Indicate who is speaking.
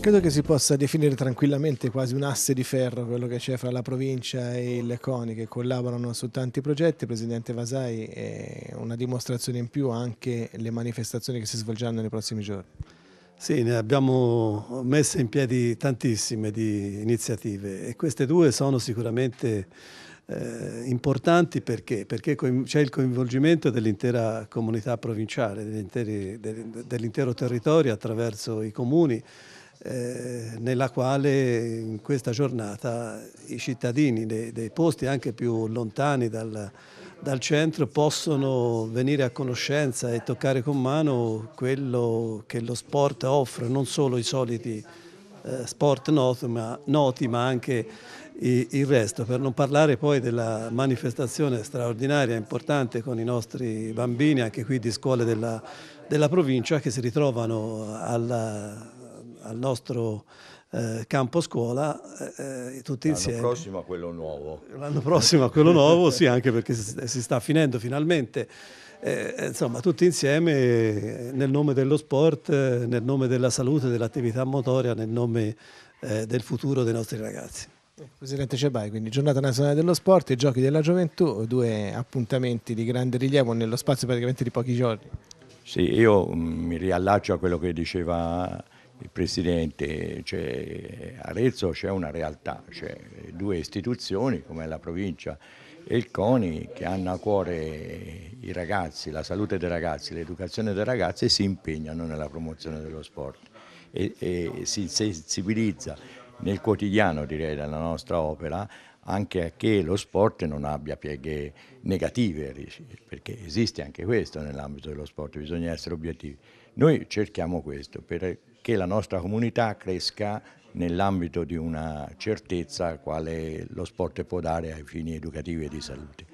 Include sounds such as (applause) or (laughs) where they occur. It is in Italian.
Speaker 1: Credo che si possa definire tranquillamente quasi un asse di ferro quello che c'è fra la provincia e il CONI che collaborano su tanti progetti. Presidente Vasai, è una dimostrazione in più anche le manifestazioni
Speaker 2: che si svolgeranno nei prossimi giorni. Sì, ne abbiamo messe in piedi tantissime di iniziative e queste due sono sicuramente eh, importanti perché, perché c'è il coinvolgimento dell'intera comunità provinciale, dell'intero territorio attraverso i comuni eh, nella quale in questa giornata i cittadini dei, dei posti anche più lontani dal, dal, centro possono venire a conoscenza e toccare con mano quello che lo sport offre, non solo i soliti eh, sport noti ma, noti ma anche i, il resto, per non parlare poi della manifestazione straordinaria e importante con i nostri bambini anche qui di scuole della, della provincia che si ritrovano alla al nostro eh, campo scuola eh, eh tutti l'anno insieme. L'anno
Speaker 3: prossimo a quello nuovo. L'anno prossimo a quello nuovo, sì,
Speaker 2: (laughs) anche perché si, sta finendo finalmente. Eh, eh insomma, tutti insieme eh, nel nome dello sport, nel nome della salute, dell'attività motoria, nel nome del futuro dei nostri ragazzi. Presidente Cebai, quindi
Speaker 1: giornata nazionale dello sport e giochi della gioventù, due appuntamenti di grande rilievo nello spazio praticamente di pochi giorni.
Speaker 3: Sì, io mm, mi riallaccio a quello che diceva il Presidente, cioè, Arezzo c'è una realtà, cioè, due istituzioni come la provincia e il CONI che hanno a cuore i ragazzi, la salute dei ragazzi, l'educazione dei ragazzi e si impegnano nella promozione dello sport e, e si sensibilizza nel quotidiano direi della nostra opera anche a che lo sport non abbia pieghe negative, perché esiste anche questo nell'ambito dello sport, bisogna essere obiettivi. Noi cerchiamo questo per che la nostra comunità cresca nell'ambito di una certezza quale lo sport può dare ai fini educativi e di salute.